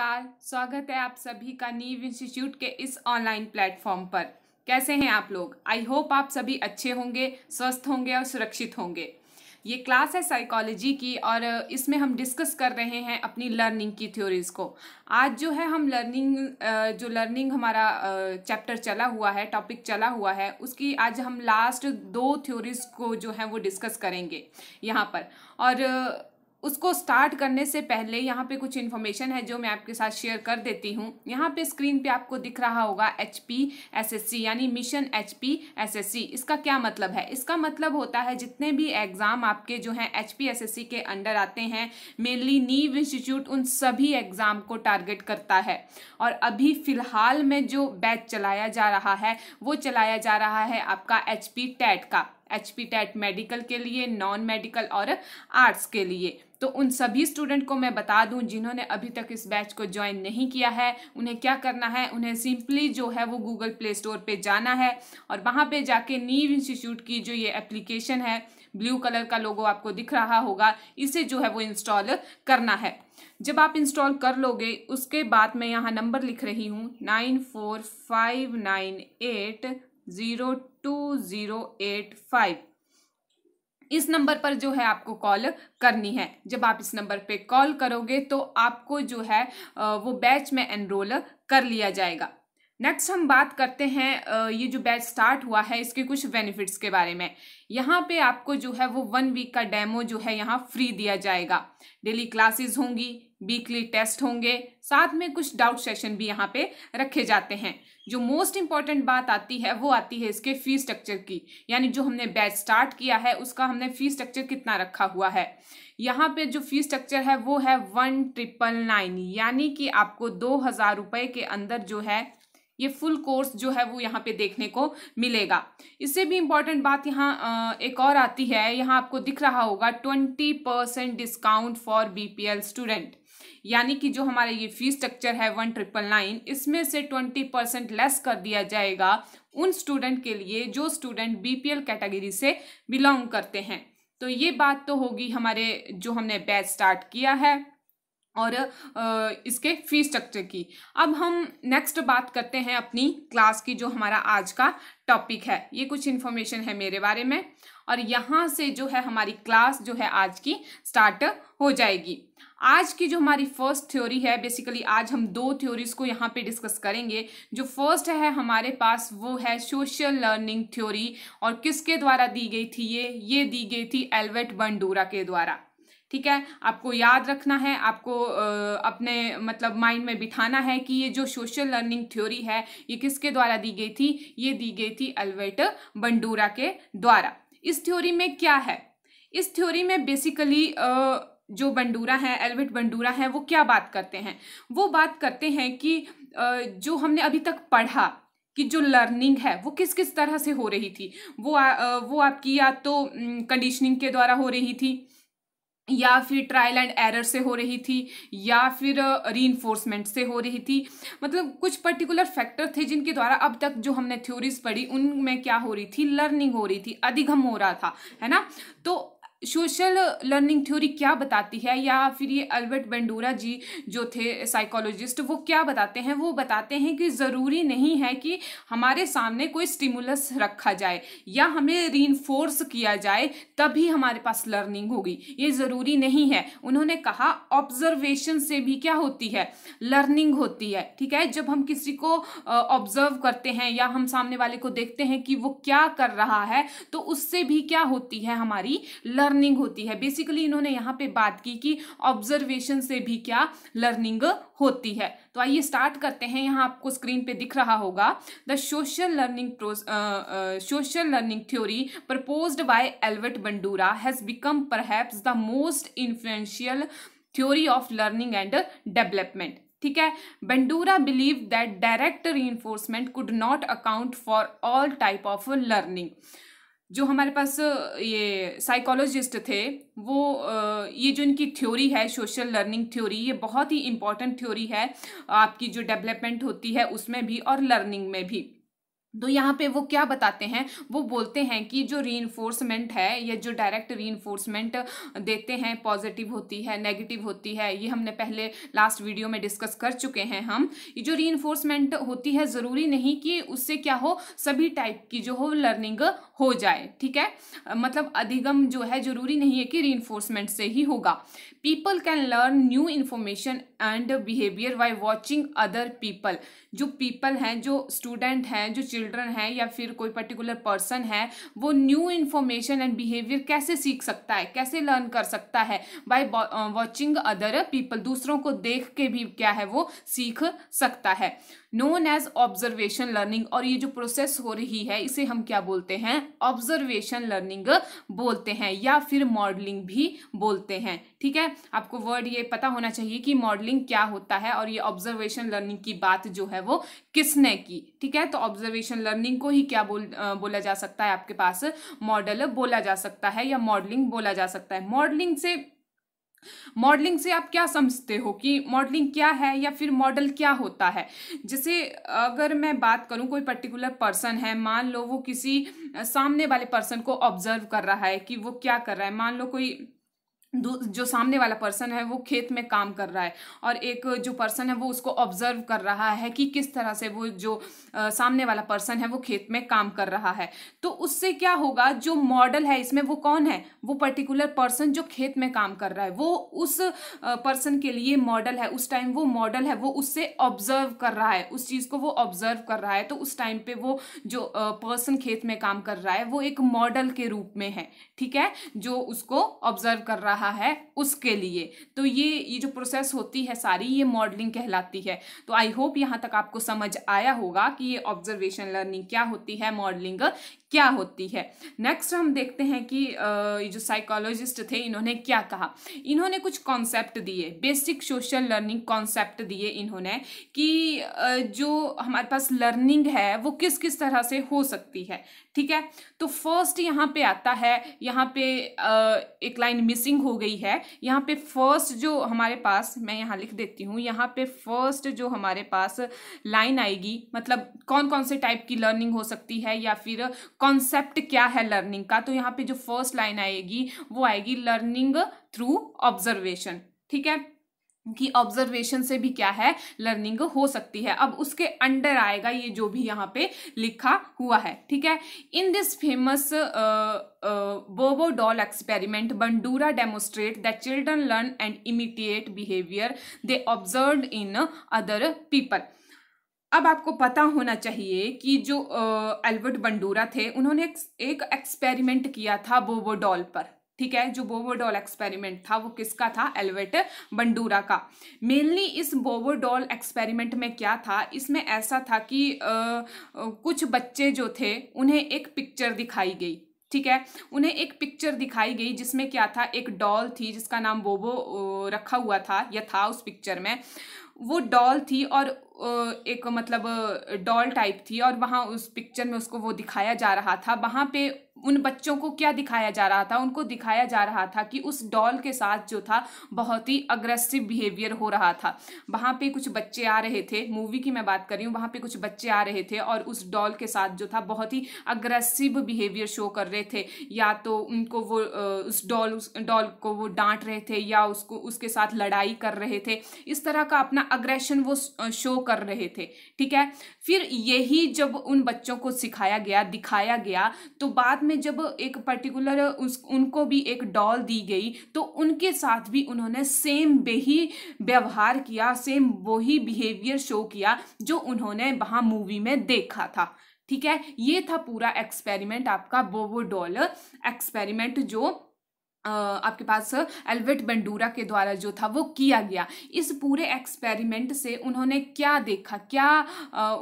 नमस्कार स्वागत है आप सभी का नीव इंस्टीट्यूट के इस ऑनलाइन प्लेटफॉर्म पर कैसे हैं आप लोग आई होप आप सभी अच्छे होंगे स्वस्थ होंगे और सुरक्षित होंगे ये क्लास है साइकोलॉजी की और इसमें हम डिस्कस कर रहे हैं अपनी लर्निंग की थ्योरीज़ को आज जो है हम लर्निंग जो लर्निंग हमारा चैप्टर चला हुआ है टॉपिक चला हुआ है उसकी आज हम लास्ट दो थ्योरीज़ को जो है वो डिस्कस करेंगे यहाँ पर और उसको स्टार्ट करने से पहले यहाँ पे कुछ इन्फॉर्मेशन है जो मैं आपके साथ शेयर कर देती हूँ यहाँ पे स्क्रीन पे आपको दिख रहा होगा H P S S C यानी mission H P S S C इसका क्या मतलब है इसका मतलब होता है जितने भी एग्ज़ाम आपके जो हैं H P S S C के अंडर आते हैं मेनली नीव इंस्टीट्यूट उन सभी एग्ज़ाम को टारगेट करता है और अभी फ़िलहाल में जो बैच चलाया जा रहा है वो चलाया जा रहा है आपका एच पी टैट का एच पी टैट मेडिकल के लिए नॉन मेडिकल और आर्ट्स के लिए तो उन सभी स्टूडेंट को मैं बता दूं जिन्होंने अभी तक इस बैच को ज्वाइन नहीं किया है उन्हें क्या करना है उन्हें सिंपली जो है वो गूगल प्ले स्टोर पे जाना है और वहाँ पे जाके नीव इंस्टीट्यूट की जो ये एप्लीकेशन है ब्लू कलर का लोगो आपको दिख रहा होगा इसे जो है वो इंस्टॉल करना है जब आप इंस्टॉल कर लोगे उसके बाद मैं यहाँ नंबर लिख रही हूँ nine four five nine eight zero two zero eight five इस नंबर पर जो है आपको कॉल करनी है जब आप इस नंबर पे कॉल करोगे तो आपको जो है वो बैच में एनरोल कर लिया जाएगा नेक्स्ट हम बात करते हैं ये जो बैच स्टार्ट हुआ है इसके कुछ बेनिफिट्स के बारे में यहाँ पे आपको जो है वो वन वीक का डेमो जो है यहाँ फ्री दिया जाएगा डेली क्लासेस होंगी वीकली टेस्ट होंगे साथ में कुछ डाउट सेशन भी यहाँ पे रखे जाते हैं जो मोस्ट इंपॉर्टेंट बात आती है वो आती है इसके फी स्ट्रक्चर की यानी जो हमने बैच स्टार्ट किया है उसका हमने फी स्ट्रक्चर कितना रखा हुआ है यहाँ पे जो फी स्ट्रक्चर है वो है वन ट्रिपल नाइन यानी कि आपको दो हज़ार रुपये के अंदर जो है ये फुल कोर्स जो है वो यहाँ पे देखने को मिलेगा इससे भी इम्पॉर्टेंट बात यहाँ एक और आती है यहाँ आपको दिख रहा होगा twenty percent discount for BPL student यानी कि जो हमारा ये फीस स्ट्रक्चर है वन ट्रिपल नाइन इसमें से ट्वेंटी परसेंट लेस कर दिया जाएगा उन स्टूडेंट के लिए जो स्टूडेंट बीपीएल कैटेगरी से बिलोंग करते हैं तो ये बात तो होगी हमारे जो हमने बैच स्टार्ट किया है और इसके फी स्ट्रक्चर की अब हम नेक्स्ट बात करते हैं अपनी क्लास की जो हमारा आज का टॉपिक है ये कुछ इन्फॉर्मेशन है मेरे बारे में और यहाँ से जो है हमारी क्लास जो है आज की स्टार्ट हो जाएगी आज की जो हमारी फर्स्ट थ्योरी है बेसिकली आज हम दो थ्योरीज को यहाँ पे डिस्कस करेंगे जो फर्स्ट है हमारे पास वो है सोशल लर्निंग थ्योरी और किसके द्वारा दी गई थी ये ये दी गई थी एल्बर्ट बंडूरा के द्वारा ठीक है आपको याद रखना है आपको अपने मतलब माइंड में बिठाना है कि ये जो सोशल लर्निंग थ्योरी है ये किसके द्वारा दी गई थी ये दी गई थी एल्बर्ट बंडूरा के द्वारा इस थ्योरी में क्या है इस थ्योरी में बेसिकली जो बंडूरा है एल्विट बंडूरा है वो क्या बात करते हैं वो बात करते हैं कि जो हमने अभी तक पढ़ा कि जो लर्निंग है वो किस किस तरह से हो रही थी वो आ, वो आपकी या तो कंडीशनिंग के द्वारा हो रही थी या फिर ट्रायल एंड एरर से हो रही थी या फिर री से हो रही थी मतलब कुछ पर्टिकुलर फैक्टर थे जिनके द्वारा अब तक जो हमने थ्योरीज पढ़ी उनमें क्या हो रही थी लर्निंग हो रही थी अधिगम हो रहा था है ना तो सोशल लर्निंग थ्योरी क्या बताती है या फिर ये अल्बर्ट बेंडूरा जी जो थे साइकोलॉजिस्ट वो क्या बताते हैं वो बताते हैं कि ज़रूरी नहीं है कि हमारे सामने कोई स्टिमुलस रखा जाए या हमें रीनफोर्स किया जाए तभी हमारे पास लर्निंग होगी ये ज़रूरी नहीं है उन्होंने कहा ऑब्जर्वेशन से भी क्या होती है लर्निंग होती है ठीक है जब हम किसी को ऑब्जर्व करते हैं या हम सामने वाले को देखते हैं कि वो क्या कर रहा है तो उससे भी क्या होती है हमारी लर्निंग लर्निंग होती है बेसिकली इन्होंने यहाँ पे बात की कि ऑब्जर्वेशन से भी क्या लर्निंग होती है तो आइए स्टार्ट करते हैं यहाँ आपको स्क्रीन पे दिख रहा होगा the social learning social learning theory propose by Albert Bandura has become perhaps the most influential theory of learning and development ठीक है Bandura believe that direct reinforcement could not account for all type of learning जो हमारे पास ये psychologist थे वो ये जो इनकी थ्योरी है सोशल लर्निंग थ्योरी ये बहुत ही इम्पॉर्टेंट थ्योरी है आपकी जो डेवलपमेंट होती है उसमें भी और लर्निंग में भी तो यहाँ पे वो क्या बताते हैं वो बोलते हैं कि जो री है या जो डायरेक्ट री देते हैं पॉजिटिव होती है नेगेटिव होती है ये हमने पहले लास्ट वीडियो में डिस्कस कर चुके हैं हम ये जो री होती है ज़रूरी नहीं कि उससे क्या हो सभी टाइप की जो हो लर्निंग हो जाए ठीक है मतलब अधिगम जो है ज़रूरी नहीं है कि री से ही होगा people can learn new information and behaviour by watching other people जो पीपल हैं जो स्टूडेंट हैं जो चिल्ड्रन हैं या फिर कोई पर्टिकुलर पर्सन है वो न्यू इन्फॉर्मेशन एंड बिहेवियर कैसे सीख सकता है कैसे लर्न कर सकता है बाई वॉचिंग अदर पीपल दूसरों को देख के भी क्या है वो सीख सकता है नोन एज ऑब्जर्वेशन लर्निंग और ये जो प्रोसेस हो रही है इसे हम क्या बोलते हैं ऑब्जर्वेशन लर्निंग बोलते हैं या फिर मॉडलिंग भी बोलते हैं ठीक है आपको वर्ड ये पता होना चाहिए कि मॉडलिंग क्या होता है और ये ऑब्जर्वेशन लर्निंग की बात जो है वो किसने की ठीक है तो ऑब्जर्वेशन लर्निंग को ही क्या बोल बोला जा सकता है आपके पास मॉडल बोला जा सकता है या मॉडलिंग बोला जा सकता है मॉडलिंग से मॉडलिंग से आप क्या समझते हो कि मॉडलिंग क्या है या फिर मॉडल क्या होता है जैसे अगर मैं बात करूं कोई पर्टिकुलर पर्सन है मान लो वो किसी सामने वाले पर्सन को ऑब्जर्व कर रहा है कि वो क्या कर रहा है मान लो कोई जो सामने वाला पर्सन है वो खेत में काम कर रहा है और एक जो पर्सन है वो उसको ऑब्जर्व कर रहा है कि किस तरह से वो जो आ, सामने वाला पर्सन है वो खेत में काम कर रहा है तो उससे क्या होगा जो मॉडल है इसमें वो कौन है वो पर्टिकुलर पर्सन जो खेत में काम कर रहा है वो उस पर्सन के लिए मॉडल है उस टाइम वो मॉडल है वो उससे ऑब्जर्व कर रहा है उस चीज़ को वो ऑब्जर्व कर रहा है तो उस टाइम पर वो जो पर्सन खेत में काम कर रहा है वो एक मॉडल के रूप में है ठीक है जो उसको ऑब्जर्व कर रहा है रहा है उसके लिए तो ये ये जो प्रोसेस होती है सारी ये मॉडलिंग कहलाती है तो आई होप यहाँ तक आपको समझ आया होगा कि ये ऑब्जर्वेशन लर्निंग क्या होती है मॉडलिंग क्या होती है नेक्स्ट हम देखते हैं कि ये जो साइकोलॉजिस्ट थे इन्होंने क्या कहा इन्होंने कुछ कॉन्सेप्ट दिए बेसिक सोशल लर्निंग कॉन्सेप्ट दिए इन्होंने कि जो हमारे पास लर्निंग है वो किस किस तरह से हो सकती है ठीक है तो फर्स्ट यहाँ पे आता है यहाँ पे एक लाइन मिसिंग हो गई है यहाँ पे फर्स्ट जो हमारे पास मैं यहाँ लिख देती हूँ यहाँ पे फर्स्ट जो हमारे पास लाइन आएगी मतलब कौन कौन से टाइप की लर्निंग हो सकती है या फिर कॉन्सेप्ट क्या है लर्निंग का तो यहाँ पे जो फर्स्ट लाइन आएगी वो आएगी लर्निंग थ्रू ऑब्जर्वेशन ठीक है कि ऑब्जर्वेशन से भी क्या है लर्निंग हो सकती है अब उसके अंडर आएगा ये जो भी यहाँ पे लिखा हुआ है ठीक है in this famous Bobo doll experiment Bandura demonstrate the children learn and imitate behaviour they observe in other people अब आपको पता होना चाहिए कि जो एल्बर्ट बंडूरा थे उन्होंने एक, एक एक्सपेरिमेंट किया था बोवो डॉल पर ठीक है जो बोवोडॉल एक्सपेरिमेंट था वो किसका था एल्बर्ट बंडूरा का मेनली इस बोवोडॉल एक्सपेरिमेंट में क्या था इसमें ऐसा था कि आ, कुछ बच्चे जो थे उन्हें एक पिक्चर दिखाई गई ठीक है उन्हें एक पिक्चर दिखाई गई जिसमें क्या था एक डॉल थी जिसका नाम बोबो रखा हुआ था या था उस पिक्चर में वो डॉल थी और एक मतलब डॉल टाइप थी और वहाँ उस पिक्चर में उसको वो दिखाया जा रहा था वहाँ पे उन बच्चों को क्या दिखाया जा रहा था उनको दिखाया जा रहा था कि उस डॉल के साथ जो था बहुत ही अग्रेसिव बिहेवियर हो रहा था वहाँ पे कुछ बच्चे आ रहे थे मूवी की मैं बात कर रही हूँ वहाँ पे कुछ बच्चे आ रहे थे और उस डॉल के साथ जो था बहुत ही अग्रेसिव बिहेवियर शो कर रहे थे या तो उनको वो उस डॉल उस डॉल को वो डांट रहे थे या उसको उसके साथ लड़ाई कर रहे थे इस तरह का अपना अग्रेशन वो शो कर रहे थे ठीक है फिर यही जब उन बच्चों को सिखाया गया दिखाया गया तो बाद में में जब एक पर्टिकुलर उस उनको भी एक डॉल दी गई तो उनके साथ भी उन्होंने सेम वही व्यवहार किया सेम वही बिहेवियर शो किया जो उन्होंने वहाँ मूवी में देखा था ठीक है ये था पूरा एक्सपेरिमेंट आपका वो वो डॉल एक्सपेरिमेंट जो आपके पास एल्बर्ट बंडूरा के द्वारा जो था वो किया गया इस पूरे एक्सपेरिमेंट से उन्होंने क्या देखा क्या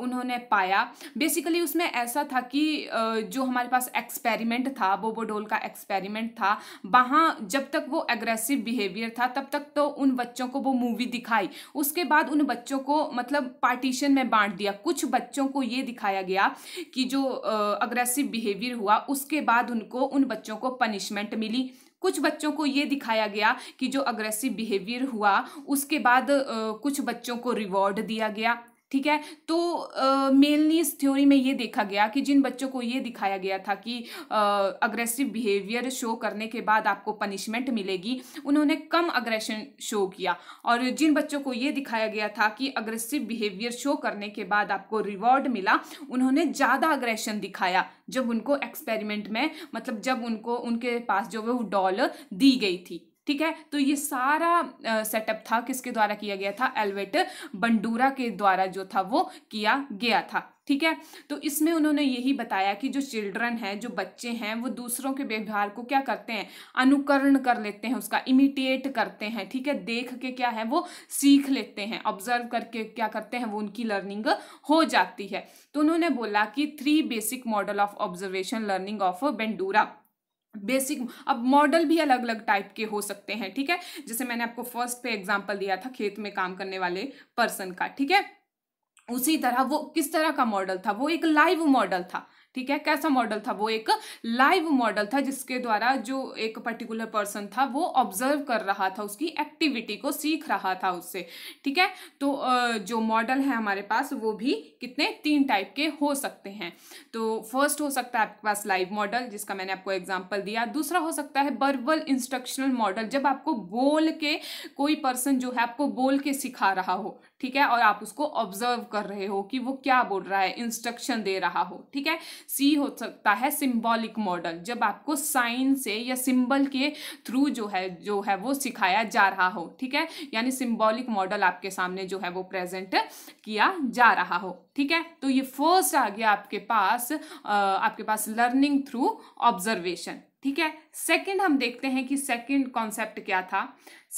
उन्होंने पाया बेसिकली उसमें ऐसा था कि जो हमारे पास एक्सपेरिमेंट था बोबोडोल का एक्सपेरिमेंट था वहाँ जब तक वो एग्रेसिव बिहेवियर था तब तक तो उन बच्चों को वो मूवी दिखाई उसके बाद उन बच्चों को मतलब पार्टीशन में बांट दिया कुछ बच्चों को ये दिखाया गया कि जो अग्रेसिव बिहेवियर हुआ उसके बाद उनको उन बच्चों को पनिशमेंट मिली कुछ बच्चों को ये दिखाया गया कि जो अग्रेसिव बिहेवियर हुआ उसके बाद कुछ बच्चों को रिवॉर्ड दिया गया ठीक है तो मेलनीस इस थ्योरी में ये देखा गया कि जिन बच्चों को ये दिखाया गया था कि अग्रेसिव बिहेवियर शो करने के बाद आपको पनिशमेंट मिलेगी उन्होंने कम अग्रेशन शो किया और जिन बच्चों को ये दिखाया गया था कि अग्रेसिव बिहेवियर शो करने के बाद आपको रिवॉर्ड मिला उन्होंने ज़्यादा अग्रेशन दिखाया जब उनको एक्सपेरिमेंट में मतलब जब उनको उनके पास जो वो डॉल दी गई थी ठीक है तो ये सारा सेटअप था किसके द्वारा किया गया था एल्वेट बंडूरा के द्वारा जो था वो किया गया था ठीक है तो इसमें उन्होंने यही बताया कि जो चिल्ड्रन हैं जो बच्चे हैं वो दूसरों के व्यवहार को क्या करते हैं अनुकरण कर लेते हैं उसका इमिटेट करते हैं ठीक है देख के क्या है वो सीख लेते हैं ऑब्जर्व करके क्या करते हैं वो उनकी लर्निंग हो जाती है तो उन्होंने बोला कि three basic model of observation learning of Bandura basic अब मॉडल भी अलग अलग टाइप के हो सकते हैं ठीक है जैसे मैंने आपको फर्स्ट पे एग्जांपल दिया था खेत में काम करने वाले पर्सन का ठीक है उसी तरह वो किस तरह का मॉडल था वो एक लाइव मॉडल था ठीक है कैसा मॉडल था वो एक लाइव मॉडल था जिसके द्वारा जो एक पर्टिकुलर पर्सन था वो ऑब्जर्व कर रहा था उसकी एक्टिविटी को सीख रहा था उससे ठीक है तो जो मॉडल है हमारे पास वो भी कितने तीन टाइप के हो सकते हैं तो फर्स्ट हो सकता है आपके पास लाइव मॉडल जिसका मैंने आपको एग्जाम्पल दिया दूसरा हो सकता है बर्बल इंस्ट्रक्शनल मॉडल जब आपको बोल के कोई पर्सन जो है आपको बोल के सिखा रहा हो ठीक है और आप उसको ऑब्जर्व कर रहे हो कि वो क्या बोल रहा है इंस्ट्रक्शन दे रहा हो ठीक है सी हो सकता है सिम्बॉलिक मॉडल जब आपको साइन से या सिम्बल के थ्रू जो है जो है वो सिखाया जा रहा हो ठीक है यानी सिम्बॉलिक मॉडल आपके सामने जो है वो प्रेजेंट किया जा रहा हो ठीक है तो ये फर्स्ट आ गया आपके पास आ, आपके पास लर्निंग थ्रू ऑब्जर्वेशन ठीक है सेकंड हम देखते हैं कि सेकंड कॉन्सेप्ट क्या था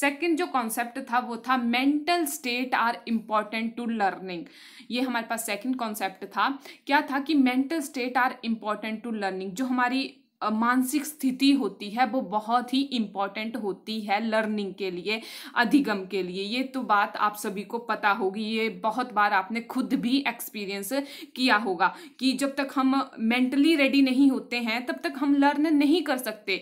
सेकंड जो कॉन्सेप्ट था वो था mental state are important to learning ये हमारे पास सेकंड कॉन्सेप्ट था क्या था कि mental state are important to learning जो हमारी मानसिक स्थिति होती है वो बहुत ही इम्पॉर्टेंट होती है लर्निंग के लिए अधिगम के लिए ये तो बात आप सभी को पता होगी ये बहुत बार आपने खुद भी एक्सपीरियंस किया होगा कि जब तक हम मेंटली रेडी नहीं होते हैं तब तक हम लर्न नहीं कर सकते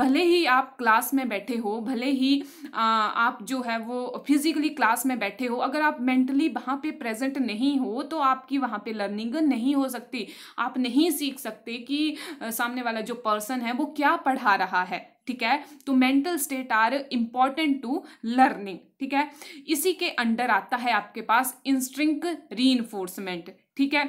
भले ही आप क्लास में बैठे हो भले ही आ, आप जो है वो फिजिकली क्लास में बैठे हो अगर आप मेंटली वहाँ पर प्रेजेंट नहीं हो तो आपकी वहाँ पर लर्निंग नहीं हो सकती आप नहीं सीख सकते कि सामने वाला जो पर्सन है वो क्या पढ़ा रहा है ठीक है तो mental state are important to learning ठीक है इसी के अंडर आता है आपके पास इंस्ट्रिंक री ठीक है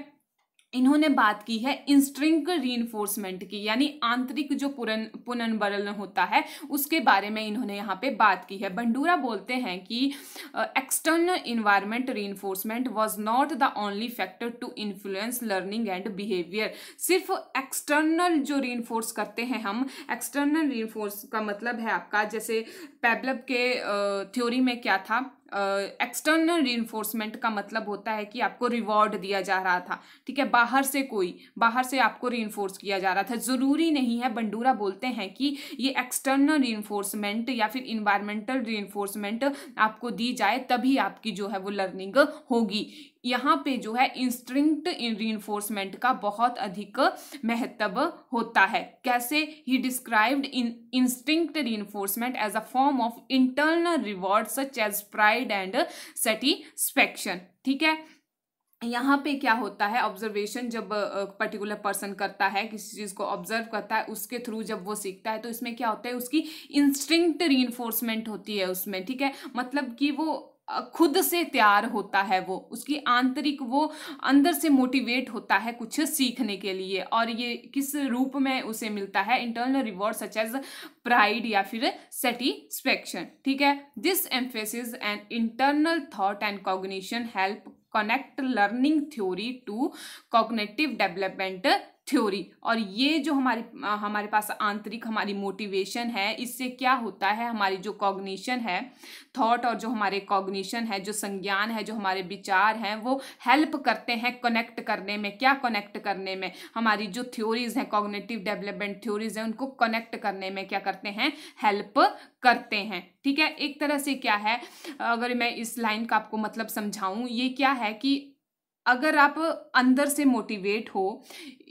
इन्होंने बात की है री रीइन्फोर्समेंट की यानी आंतरिक जो पुरन पुनर्बलन होता है उसके बारे में इन्होंने यहाँ पे बात की है बंडूरा बोलते हैं कि external environment reinforcement was not the only factor to influence learning and behaviour सिर्फ एक्सटर्नल जो इन्फोर्स करते हैं हम एक्सटर्नल रीइन्फोर्स का मतलब है आपका जैसे पैबलब के थ्योरी में क्या था एक्सटर्नल री रीइन्फोर्समेंट का मतलब होता है कि आपको रिवॉर्ड दिया जा रहा था ठीक है बाहर से कोई बाहर से आपको रीइन्फोर्स किया जा रहा था ज़रूरी नहीं है बंडूरा बोलते हैं कि ये एक्सटर्नल रीइन्फोर्समेंट या फिर इन्वायरमेंटल रीइन्फोर्समेंट आपको दी जाए तभी आपकी जो है वो लर्निंग होगी यहाँ पे जो है इंस्ट्रिंक्ट रीनफोर्समेंट का बहुत अधिक महत्व होता है कैसे he described in instinct reinforcement as a form of internal reward such as pride and satisfaction ठीक है यहाँ पे क्या होता है ऑब्जर्वेशन जब पर्टिकुलर पर्सन करता है किसी चीज़ को ऑब्जर्व करता है उसके थ्रू जब वो सीखता है तो इसमें क्या होता है उसकी इंस्टिंक्ट रीइन्फोर्समेंट होती है उसमें ठीक है मतलब कि वो खुद से तैयार होता है वो उसकी आंतरिक वो अंदर से मोटिवेट होता है कुछ सीखने के लिए और ये किस रूप में उसे मिलता है internal reward such as pride या फिर सेटिस्फेक्शन ठीक है this emphasis and internal thought and cognition help connect learning theory to cognitive development theory और ये जो हमारी हमारे पास आंतरिक हमारी मोटिवेशन है इससे क्या होता है हमारी जो कॉग्निशन है थॉट और जो हमारे कॉग्निशन है जो संज्ञान है जो हमारे विचार हैं वो हेल्प करते हैं कनेक्ट करने में क्या कनेक्ट करने में हमारी जो थ्योरीज हैं कॉग्नेटिव डेवलपमेंट थ्योरीज हैं उनको कनेक्ट करने में क्या करते हैं हेल्प करते हैं ठीक है एक तरह से क्या है अगर मैं इस लाइन का आपको मतलब समझाऊं ये क्या है कि अगर आप अंदर से मोटिवेट हो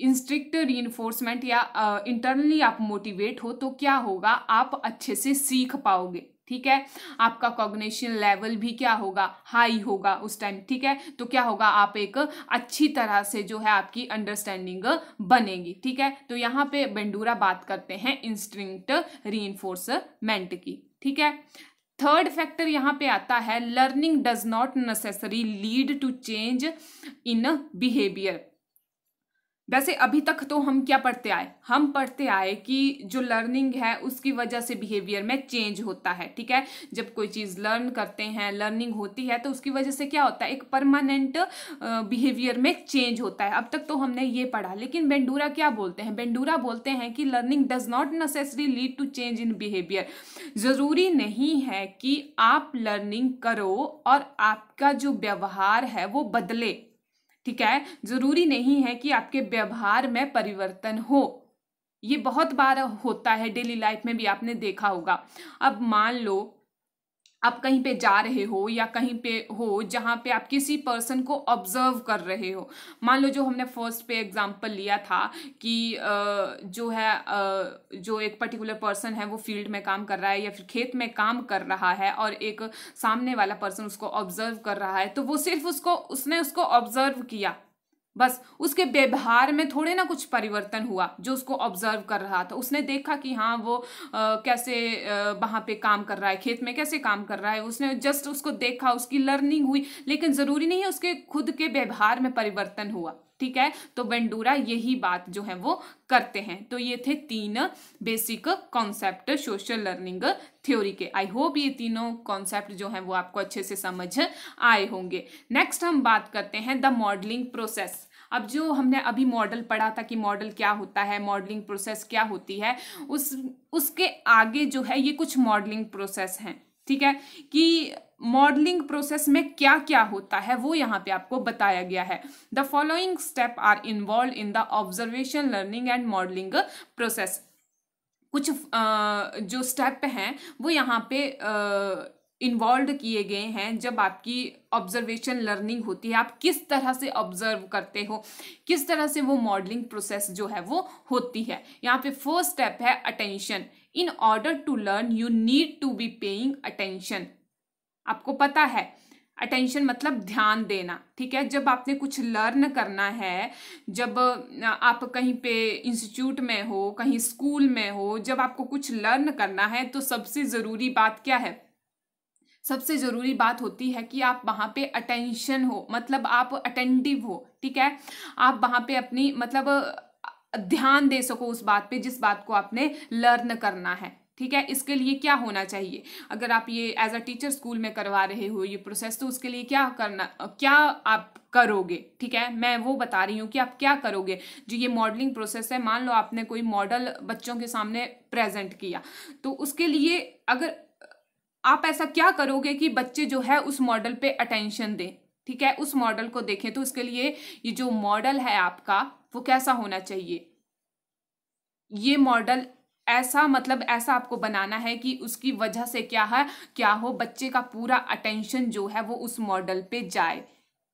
इंस्ट्रिक्ट रीइन्फोर्समेंट या इंटरनली आप मोटिवेट हो तो क्या होगा आप अच्छे से सीख पाओगे ठीक है आपका कॉग्निशन लेवल भी क्या होगा हाई होगा उस टाइम ठीक है तो क्या होगा आप एक अच्छी तरह से जो है आपकी अंडरस्टैंडिंग बनेगी ठीक है तो यहाँ पे बेंडूरा बात करते हैं इंस्ट्रिंक्ट री की ठीक है थर्ड फैक्टर यहाँ पे आता है learning does not necessary lead to change in behaviour वैसे अभी तक तो हम क्या पढ़ते आए हम पढ़ते आए कि जो लर्निंग है उसकी वजह से बिहेवियर में चेंज होता है ठीक है जब कोई चीज़ लर्न करते हैं लर्निंग होती है तो उसकी वजह से क्या होता है एक परमानेंट बिहेवियर में चेंज होता है अब तक तो हमने ये पढ़ा लेकिन बेंडूरा क्या बोलते हैं बेंडूरा बोलते हैं कि learning does not necessary lead to change in behaviour ज़रूरी नहीं है कि आप लर्निंग करो और आपका जो व्यवहार है वो बदले ठीक है जरूरी नहीं है कि आपके व्यवहार में परिवर्तन हो ये बहुत बार होता है डेली लाइफ में भी आपने देखा होगा अब मान लो आप कहीं पे जा रहे हो या कहीं पे हो जहाँ पे आप किसी पर्सन को ऑब्जर्व कर रहे हो मान लो जो हमने फर्स्ट पे एग्जांपल लिया था कि जो है जो एक पर्टिकुलर पर्सन है वो फील्ड में काम कर रहा है या फिर खेत में काम कर रहा है और एक सामने वाला पर्सन उसको ऑब्जर्व कर रहा है तो वो सिर्फ उसको उसने उसको ऑब्जर्व किया बस उसके व्यवहार में थोड़े ना कुछ परिवर्तन हुआ जो उसको ऑब्जर्व कर रहा था उसने देखा कि हाँ वो आ, कैसे वहाँ पे काम कर रहा है खेत में कैसे काम कर रहा है उसने जस्ट उसको देखा उसकी लर्निंग हुई लेकिन ज़रूरी नहीं है उसके खुद के व्यवहार में परिवर्तन हुआ ठीक है तो बेंडूरा यही बात जो है वो करते हैं तो ये थे तीन basic concept social learning theory के आई होप ये तीनों कॉन्सेप्ट जो हैं वो आपको अच्छे से समझ आए होंगे नेक्स्ट हम बात करते हैं द मॉडलिंग प्रोसेस अब जो हमने अभी मॉडल पढ़ा था कि मॉडल क्या होता है मॉडलिंग प्रोसेस क्या होती है उस उसके आगे जो है ये कुछ मॉडलिंग प्रोसेस हैं ठीक है कि मॉडलिंग प्रोसेस में क्या क्या होता है वो यहाँ पे आपको बताया गया है the following step are involve in the observation learning and modelling process कुछ जो स्टेप हैं वो यहाँ पे इन्वॉल्व किए गए हैं जब आपकी ऑब्जर्वेशन लर्निंग होती है आप किस तरह से ऑब्जर्व करते हो किस तरह से वो मॉडलिंग प्रोसेस जो है वो होती है यहाँ पे फर्स्ट स्टेप है attention in order to learn you need to be paying attention आपको पता है अटेंशन मतलब ध्यान देना ठीक है जब आपने कुछ लर्न करना है जब आप कहीं पे इंस्टीट्यूट में हो कहीं स्कूल में हो जब आपको कुछ लर्न करना है तो सबसे ज़रूरी बात क्या है सबसे ज़रूरी बात होती है कि आप वहाँ पे अटेंशन हो मतलब आप अटेंटिव हो ठीक है आप वहाँ पे अपनी मतलब ध्यान दे सको उस बात पे जिस बात को आपने लर्न करना है ठीक है इसके लिए क्या होना चाहिए अगर आप ये एज अ टीचर स्कूल में करवा रहे हो ये प्रोसेस तो उसके लिए क्या करना क्या आप करोगे ठीक है मैं वो बता रही हूँ कि आप क्या करोगे जो ये मॉडलिंग प्रोसेस है मान लो आपने कोई मॉडल बच्चों के सामने प्रेजेंट किया तो उसके लिए अगर आप ऐसा क्या करोगे कि बच्चे जो है उस मॉडल पर अटेंशन दें ठीक है उस मॉडल को देखें तो उसके लिए ये जो मॉडल है आपका वो कैसा होना चाहिए ये मॉडल ऐसा मतलब ऐसा आपको बनाना है कि उसकी वजह से क्या है क्या हो बच्चे का पूरा अटेंशन जो है वो उस मॉडल पे जाए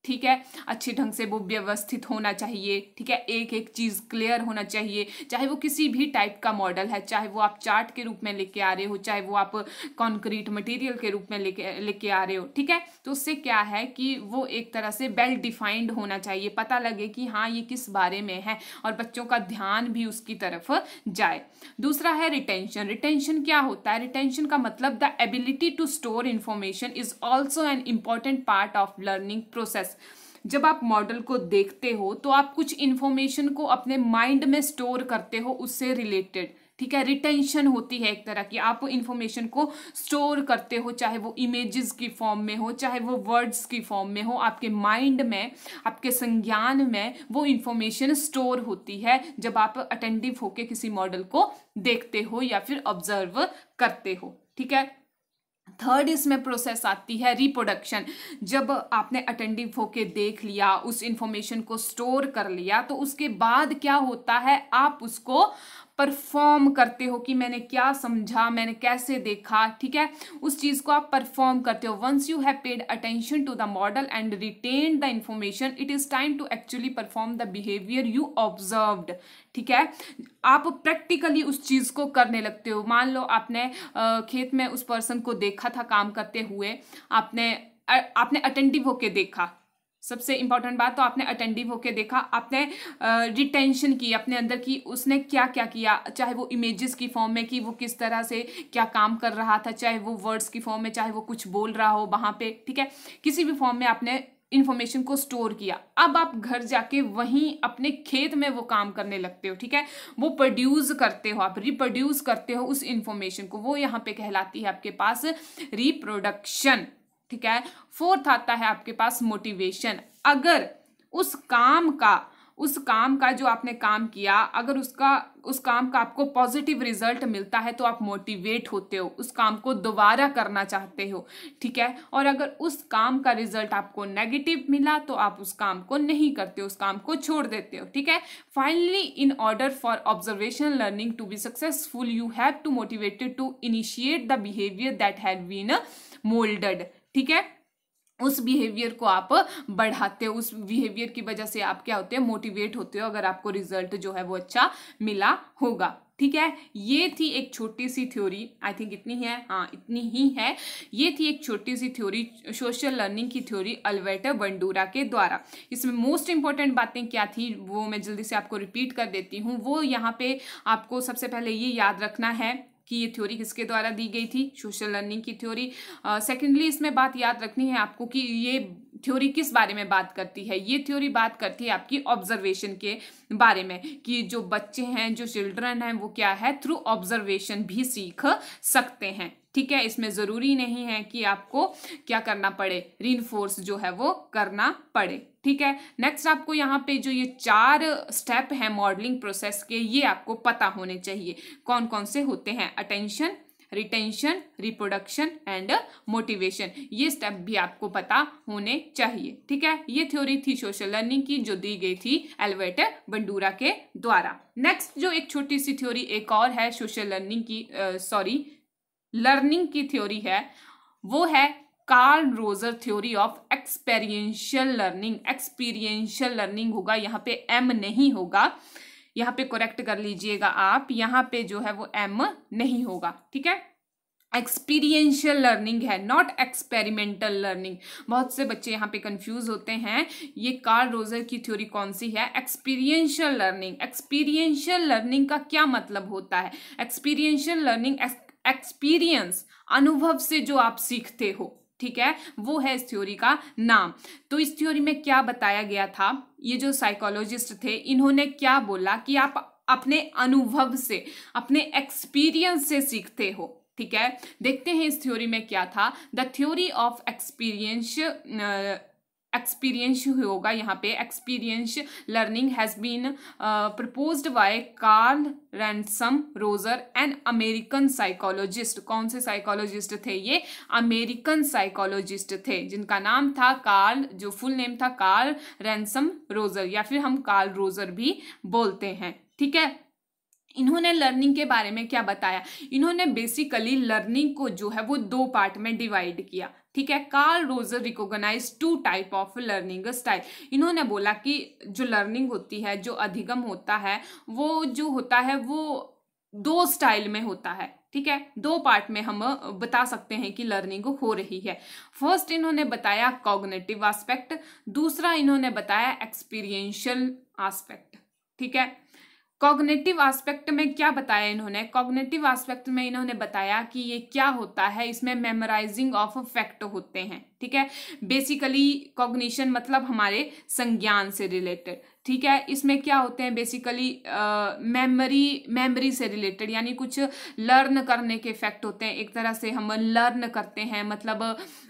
ठीक है अच्छे ढंग से वो व्यवस्थित होना चाहिए ठीक है एक एक चीज़ क्लियर होना चाहिए चाहे वो किसी भी टाइप का मॉडल है चाहे वो आप चार्ट के रूप में लेके आ रहे हो चाहे वो आप कॉन्क्रीट मटेरियल के रूप में लेके लेके आ रहे हो ठीक है तो उससे क्या है कि वो एक तरह से वेल डिफाइंड होना चाहिए पता लगे कि हाँ ये किस बारे में है और बच्चों का ध्यान भी उसकी तरफ जाए दूसरा है रिटेंशन रिटेंशन क्या होता है रिटेंशन का मतलब the ability to store information is also an important part of learning process जब आप मॉडल को देखते हो तो आप कुछ इन्फॉर्मेशन को अपने माइंड में स्टोर करते हो उससे रिलेटेड ठीक है रिटेंशन होती है एक तरह की आप इन्फॉर्मेशन को स्टोर करते हो चाहे वो इमेजेस की फॉर्म में हो चाहे वो वर्ड्स की फॉर्म में हो आपके माइंड में आपके संज्ञान में वो इन्फॉर्मेशन स्टोर होती है जब आप अटेंडिव होके किसी मॉडल को देखते हो या फिर ऑब्जर्व करते हो ठीक है थर्ड इसमें प्रोसेस आती है रिप्रोडक्शन जब आपने अटेंडिव होके देख लिया उस इंफॉर्मेशन को स्टोर कर लिया तो उसके बाद क्या होता है आप उसको परफॉर्म करते हो कि मैंने क्या समझा मैंने कैसे देखा ठीक है उस चीज़ को आप परफॉर्म करते हो once you have paid attention to the model and retain the information it is time to actually perform the behaviour you observed ठीक है आप प्रैक्टिकली उस चीज़ को करने लगते हो मान लो आपने खेत में उस पर्सन को देखा था काम करते हुए आपने आपने अटेंटिव होके देखा सबसे इम्पॉर्टेंट बात तो आपने अटेंडिव होके देखा आपने रिटेंशन की अपने अंदर की उसने क्या क्या किया चाहे वो इमेजेस की फॉर्म में कि वो किस तरह से क्या काम कर रहा था चाहे वो वर्ड्स की फॉर्म में चाहे वो कुछ बोल रहा हो वहाँ पे ठीक है किसी भी फॉर्म में आपने इन्फॉर्मेशन को स्टोर किया अब आप घर जाके वहीं अपने खेत में वो काम करने लगते हो ठीक है वो प्रोड्यूस करते हो आप रिप्रोड्यूस करते हो उस इन्फॉर्मेशन को वो यहाँ पे कहलाती है आपके पास रिप्रोडक्शन ठीक है फोर्थ आता है आपके पास मोटिवेशन अगर उस काम का उस काम का जो आपने काम किया अगर उसका उस काम का आपको पॉजिटिव रिजल्ट मिलता है तो आप मोटिवेट होते हो उस काम को दोबारा करना चाहते हो ठीक है और अगर उस काम का रिजल्ट आपको नेगेटिव मिला तो आप उस काम को नहीं करते हो उस काम को छोड़ देते हो ठीक है finally in order for observation learning to be successful you have to motivated to initiate the behaviour that had been moulded ठीक है उस बिहेवियर को आप बढ़ाते हो उस बिहेवियर की वजह से आप क्या होते हैं मोटिवेट होते हो अगर आपको रिजल्ट जो है वो अच्छा मिला होगा ठीक है ये थी एक छोटी सी थ्योरी आई थिंक इतनी है हाँ इतनी ही है ये थी एक छोटी सी थ्योरी सोशल लर्निंग की थ्योरी अल्बर्ट बंडूरा के द्वारा इसमें मोस्ट इंपॉर्टेंट बातें क्या थी वो मैं जल्दी से आपको रिपीट कर देती हूँ वो यहाँ पे आपको सबसे पहले ये याद रखना है कि ये थ्योरी किसके द्वारा दी गई थी सोशल लर्निंग की थ्योरी सेकेंडली इसमें बात याद रखनी है आपको कि ये थ्योरी किस बारे में बात करती है ये थ्योरी बात करती है आपकी ऑब्जर्वेशन के बारे में कि जो बच्चे हैं जो चिल्ड्रन हैं वो क्या है थ्रू ऑब्जर्वेशन भी सीख सकते हैं ठीक है इसमें ज़रूरी नहीं है कि आपको क्या करना पड़े रीनफोर्स जो है वो करना पड़े ठीक है नेक्स्ट आपको यहाँ पे जो ये चार स्टेप है मॉडलिंग प्रोसेस के ये आपको पता होने चाहिए कौन कौन से होते हैं attention retention reproduction and motivation ये स्टेप भी आपको पता होने चाहिए ठीक है ये थ्योरी थी सोशल लर्निंग की जो दी गई थी एल्वेटर बंडूरा के द्वारा नेक्स्ट जो एक छोटी सी थ्योरी एक और है सोशल लर्निंग की सॉरी लर्निंग की थ्योरी है वो है Carl Roger theory of experiential learning experiential learning होगा यहाँ पे एम नहीं होगा यहाँ पे करेक्ट कर लीजिएगा आप यहाँ पे जो है वो एम नहीं होगा ठीक है एक्सपीरियंशियल लर्निंग है नॉट एक्सपेरिमेंटल लर्निंग बहुत से बच्चे यहाँ पे कंफ्यूज होते हैं ये कार्ल रोजर की थ्योरी कौन सी है एक्सपीरियंशियल लर्निंग एक्सपीरियंशियल लर्निंग का क्या मतलब होता है एक्सपीरियंशियल लर्निंग एक्सपीरियंस अनुभव से जो आप सीखते हो ठीक है वो है इस थ्योरी का नाम तो इस थ्योरी में क्या बताया गया था ये जो साइकोलॉजिस्ट थे इन्होंने क्या बोला कि आप अपने अनुभव से अपने एक्सपीरियंस से सीखते हो ठीक है देखते हैं इस थ्योरी में क्या था the theory of experience experience होगा यहाँ पे experience learning has been proposed by Carl Ransom Roger and American psychologist कौन से साइकोलॉजिस्ट थे ये अमेरिकन साइकोलॉजिस्ट थे जिनका नाम था कार्ल जो फुल नेम था कार्ल रैंसम रोजर या फिर हम कार्ल रोजर भी बोलते हैं ठीक है इन्होंने लर्निंग के बारे में क्या बताया इन्होंने बेसिकली लर्निंग को जो है वो दो पार्ट में डिवाइड किया ठीक है Carl Roger recognise two type of learning style इन्होंने बोला कि जो लर्निंग होती है जो अधिगम होता है वो जो होता है वो दो स्टाइल में होता है ठीक है दो पार्ट में हम बता सकते हैं कि लर्निंग हो रही है फर्स्ट इन्होंने बताया कॉग्नेटिव आस्पेक्ट दूसरा इन्होंने बताया एक्सपीरियंशियल आस्पेक्ट ठीक है कॉग्नेटिव आस्पेक्ट में क्या बताया इन्होंने कॉग्नेटिव आस्पेक्ट में इन्होंने बताया कि ये क्या होता है इसमें मेमोराइजिंग ऑफ फैक्ट होते हैं ठीक है बेसिकली कॉग्निशन मतलब हमारे संज्ञान से रिलेटेड ठीक है इसमें क्या होते हैं बेसिकली मेमोरी मेमोरी से रिलेटेड यानी कुछ लर्न करने के फैक्ट होते हैं एक तरह से हम लर्न करते हैं मतलब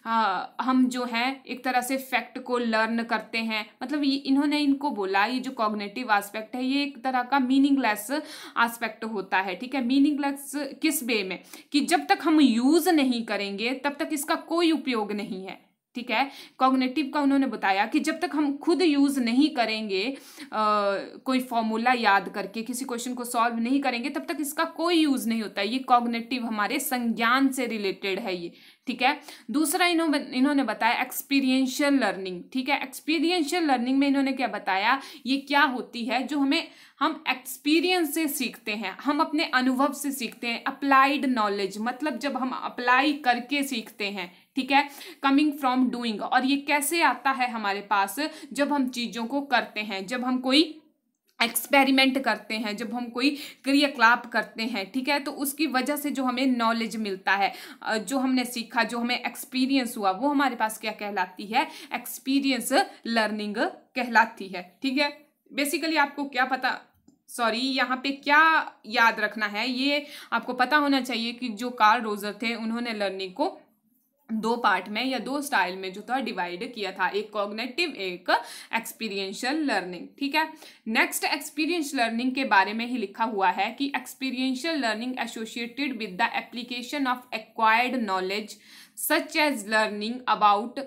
आ, हम जो हैं एक तरह से फैक्ट को लर्न करते हैं मतलब ये इन्होंने इनको बोला ये जो कॉग्नेटिव आस्पेक्ट है ये एक तरह का मीनिंगलेस आस्पेक्ट होता है ठीक है मीनिंगलेस किस वे में कि जब तक हम यूज़ नहीं करेंगे तब तक इसका कोई उपयोग नहीं है ठीक है कॉग्नेटिव का उन्होंने बताया कि जब तक हम खुद यूज़ नहीं करेंगे आ, कोई फॉर्मूला याद करके किसी क्वेश्चन को सॉल्व नहीं करेंगे तब तक इसका कोई यूज़ नहीं होता ये कॉग्नेटिव हमारे संज्ञान से रिलेटेड है ये ठीक है दूसरा इन्होंने इन्होंने बताया एक्सपीरियंशियल लर्निंग ठीक है एक्सपीरियंशियल लर्निंग में इन्होंने क्या बताया ये क्या होती है जो हमें हम एक्सपीरियंस से सीखते हैं हम अपने अनुभव से सीखते हैं अप्लाइड नॉलेज मतलब जब हम अप्लाई करके सीखते हैं ठीक है कमिंग फ्रॉम डूइंग और ये कैसे आता है हमारे पास जब हम चीज़ों को करते हैं जब हम कोई एक्सपेरिमेंट करते हैं जब हम कोई क्रियाकलाप करते हैं ठीक है तो उसकी वजह से जो हमें नॉलेज मिलता है जो हमने सीखा जो हमें एक्सपीरियंस हुआ वो हमारे पास क्या कहलाती है एक्सपीरियंस लर्निंग कहलाती है ठीक है बेसिकली आपको क्या पता सॉरी यहाँ पे क्या याद रखना है ये आपको पता होना चाहिए कि जो कार्ल रोजर थे उन्होंने लर्निंग को दो पार्ट में या दो स्टाइल में जो था डिवाइड किया था एक कॉग्नेटिव एक एक्सपीरियंशियल लर्निंग ठीक है नेक्स्ट एक्सपीरियंस लर्निंग के बारे में ही लिखा हुआ है कि experiential learning associated with the application of acquired knowledge such as learning about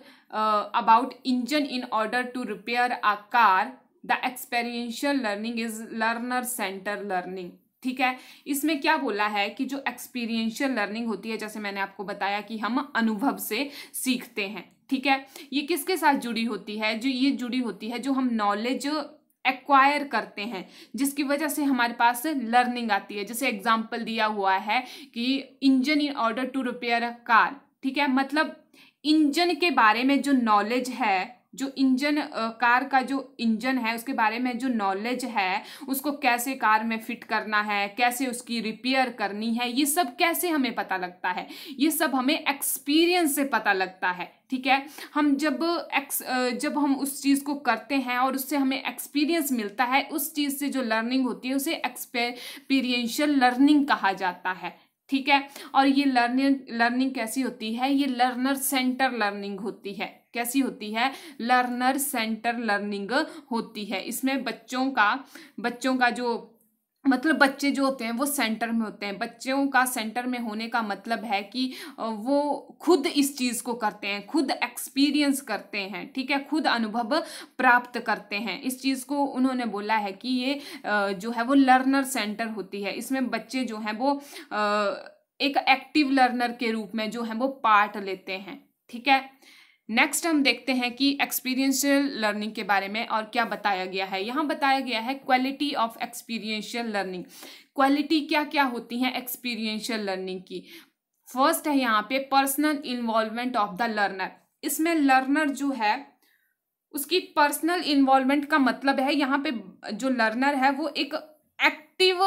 about engine in order to repair a car the experiential learning is learner centre learning ठीक है इसमें क्या बोला है कि जो एक्सपीरियंशियल लर्निंग होती है जैसे मैंने आपको बताया कि हम अनुभव से सीखते हैं ठीक है ये किसके साथ जुड़ी होती है जो ये जुड़ी होती है जो हम नॉलेज एक्वायर करते हैं जिसकी वजह से हमारे पास लर्निंग आती है जैसे एग्जाम्पल दिया हुआ है कि engine in order to repair a car ठीक है मतलब इंजन के बारे में जो नॉलेज है जो इंजन कार का जो इंजन है उसके बारे में जो नॉलेज है उसको कैसे कार में फिट करना है कैसे उसकी रिपेयर करनी है ये सब कैसे हमें पता लगता है ये सब हमें एक्सपीरियंस से पता लगता है ठीक है हम जब एक्स जब हम उस चीज़ को करते हैं और उससे हमें एक्सपीरियंस मिलता है उस चीज़ से जो लर्निंग होती है उसे एक्सपीरियंशियल लर्निंग कहा जाता है ठीक है और ये लर्निंग लर्निंग कैसी होती है ये लर्नर सेंटर लर्निंग होती है कैसी होती है लर्नर सेंटर लर्निंग होती है इसमें बच्चों का बच्चों का जो मतलब बच्चे जो होते हैं वो सेंटर में होते हैं बच्चों का सेंटर में होने का मतलब है कि वो खुद इस चीज़ को करते हैं खुद एक्सपीरियंस करते हैं ठीक है खुद अनुभव प्राप्त करते हैं इस चीज़ को उन्होंने बोला है कि ये जो है वो लर्नर सेंटर होती है इसमें बच्चे जो हैं वो एक एक्टिव लर्नर के रूप में जो है वो पार्ट लेते हैं ठीक है नेक्स्ट हम देखते हैं कि एक्सपीरियंशियल लर्निंग के बारे में और क्या बताया गया है यहाँ बताया गया है quality of experiential learning quality क्या क्या होती है एक्सपीरियंशियल लर्निंग की फर्स्ट है यहाँ पे personal involvement of the learner इसमें लर्नर जो है उसकी पर्सनल इन्वॉल्वमेंट का मतलब है यहाँ पे जो लर्नर है वो एक एक्टिव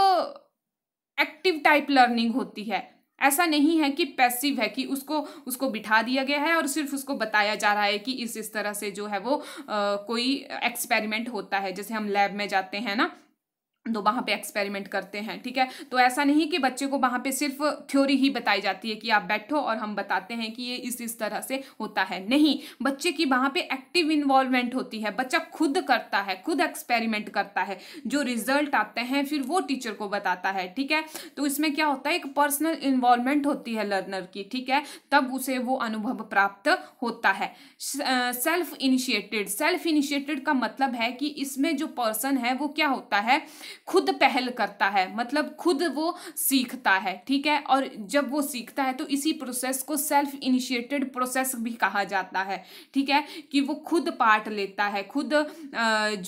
एक्टिव टाइप लर्निंग होती है ऐसा नहीं है कि पैसिव है कि उसको उसको बिठा दिया गया है और सिर्फ उसको बताया जा रहा है कि इस इस तरह से जो है वो आ, कोई एक्सपेरिमेंट होता है जैसे हम लैब में जाते हैं ना तो वहाँ पे एक्सपेरिमेंट करते हैं ठीक है तो ऐसा नहीं कि बच्चे को वहाँ पे सिर्फ थ्योरी ही बताई जाती है कि आप बैठो और हम बताते हैं कि ये इस इस तरह से होता है नहीं बच्चे की वहाँ पे एक्टिव इन्वॉल्वमेंट होती है बच्चा खुद करता है खुद एक्सपेरिमेंट करता है जो रिजल्ट आते हैं फिर वो टीचर को बताता है ठीक है तो इसमें क्या होता है एक पर्सनल इन्वॉल्वमेंट होती है लर्नर की ठीक है तब उसे वो अनुभव प्राप्त होता है सेल्फ इनिशिएटेड सेल्फ इनिशिएटेड का मतलब है कि इसमें जो पर्सन है वो क्या होता है खुद पहल करता है मतलब खुद वो सीखता है ठीक है और जब वो सीखता है तो इसी प्रोसेस को सेल्फ इनिशिएटेड प्रोसेस भी कहा जाता है ठीक है कि वो खुद पार्ट लेता है खुद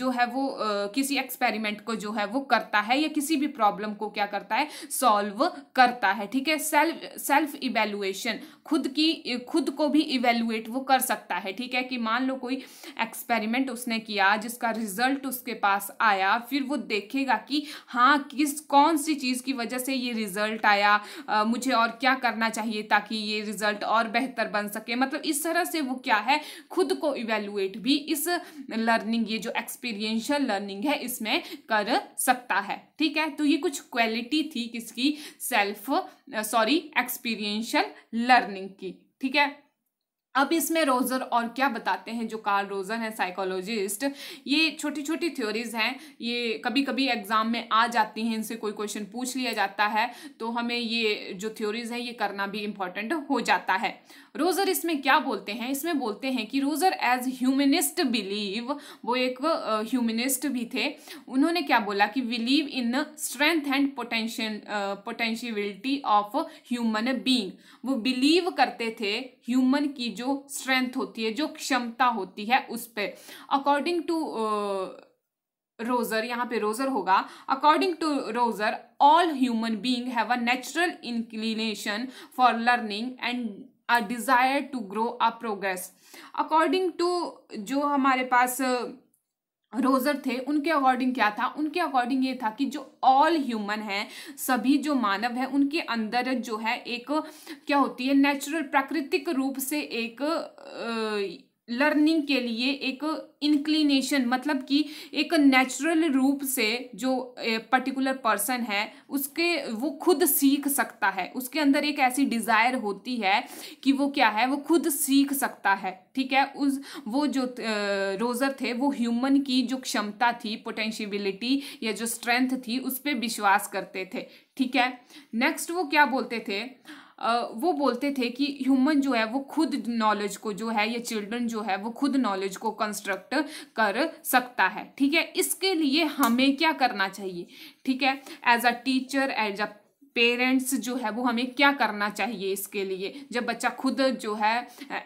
जो है वो किसी एक्सपेरिमेंट को जो है वो करता है या किसी भी प्रॉब्लम को क्या करता है सॉल्व करता है ठीक है सेल्फ सेल्फ इवेलुएशन खुद की खुद को भी इवेलुएट वो कर सकता है ठीक है कि मान लो कोई एक्सपेरिमेंट उसने किया जिसका रिजल्ट उसके पास आया फिर वो देखेगा देखिएगा कि हाँ किस कौन सी चीज़ की वजह से ये रिज़ल्ट आया आ, मुझे और क्या करना चाहिए ताकि ये रिज़ल्ट और बेहतर बन सके मतलब इस तरह से वो क्या है खुद को इवेलुएट भी इस लर्निंग ये जो एक्सपीरियंशियल लर्निंग है इसमें कर सकता है ठीक है तो ये कुछ क्वालिटी थी किसकी सेल्फ सॉरी एक्सपीरियंशियल लर्निंग की ठीक है अब इसमें रोजर और क्या बताते हैं जो कार्ल रोजर हैं साइकोलॉजिस्ट ये छोटी छोटी थ्योरीज हैं ये कभी कभी एग्ज़ाम में आ जाती हैं इनसे कोई क्वेश्चन पूछ लिया जाता है तो हमें ये जो थ्योरीज हैं ये करना भी इम्पॉर्टेंट हो जाता है रोजर इसमें क्या बोलते हैं इसमें बोलते हैं कि रोजर एज ह्यूमनिस्ट बिलीव वो एक ह्यूमनिस्ट भी थे उन्होंने क्या बोला कि believe in strength and potential potentiality of human being वो बिलीव करते थे ह्यूमन की जो स्ट्रेंथ होती है जो क्षमता होती है उस पर अकॉर्डिंग टू रोजर यहाँ पे रोजर होगा according to Roger all human being have a natural inclination for learning and a desire to grow a progress according to जो हमारे पास uh, रोजर थे उनके अकॉर्डिंग क्या था उनके अकॉर्डिंग ये था कि जो ऑल ह्यूमन है सभी जो मानव हैं उनके अंदर जो है एक क्या होती है नेचुरल प्राकृतिक रूप से एक आ, लर्निंग के लिए एक इंक्लिनेशन मतलब कि एक नेचुरल रूप से जो पर्टिकुलर पर्सन है उसके वो खुद सीख सकता है उसके अंदर एक ऐसी डिज़ायर होती है कि वो क्या है वो खुद सीख सकता है ठीक है उस वो जो रोज़र थे वो ह्यूमन की जो क्षमता थी पोटेंशिबिलिटी या जो स्ट्रेंथ थी उस पर विश्वास करते थे ठीक है नेक्स्ट वो क्या बोलते थे वो बोलते थे कि ह्यूमन जो है वो खुद नॉलेज को जो है या चिल्ड्रन जो है वो खुद नॉलेज को कंस्ट्रक्ट कर सकता है ठीक है इसके लिए हमें क्या करना चाहिए ठीक है as a teacher as a parents जो है वो हमें क्या करना चाहिए इसके लिए जब बच्चा खुद जो है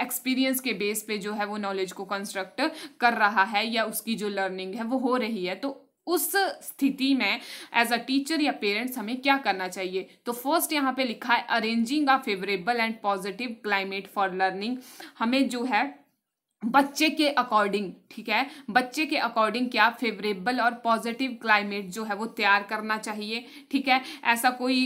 एक्सपीरियंस के बेस पे जो है वो नॉलेज को कंस्ट्रक्ट कर रहा है या उसकी जो लर्निंग है वो हो रही है तो उस स्थिति में एज अ टीचर या पेरेंट्स हमें क्या करना चाहिए तो फर्स्ट यहाँ पे लिखा है arranging a favourable and positive climate for learning हमें जो है बच्चे के अकॉर्डिंग ठीक है बच्चे के अकॉर्डिंग क्या फेवरेबल और पॉजिटिव क्लाइमेट जो है वो तैयार करना चाहिए ठीक है ऐसा कोई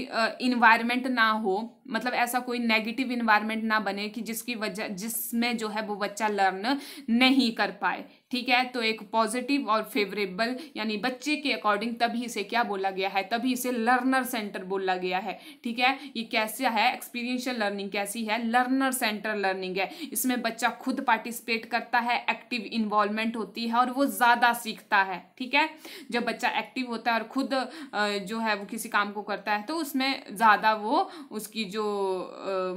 इन्वायरमेंट ना हो मतलब ऐसा कोई नेगेटिव इन्वायरमेंट ना बने कि जिसकी वजह जिसमें जो है वो बच्चा लर्न नहीं कर पाए ठीक है तो एक पॉजिटिव और फेवरेबल यानी बच्चे के अकॉर्डिंग तभी इसे क्या बोला गया है तभी इसे लर्नर सेंटर बोला गया है ठीक है ये कैसा है एक्सपीरियंशियल लर्निंग कैसी है लर्नर सेंटर लर्निंग है इसमें बच्चा खुद पार्टिसिपेट करता है एक्टिव इन्वॉल्वमेंट होती है और वो ज़्यादा सीखता है ठीक है जब बच्चा एक्टिव होता है और खुद जो है वो किसी काम को करता है तो उसमें ज़्यादा वो उसकी जो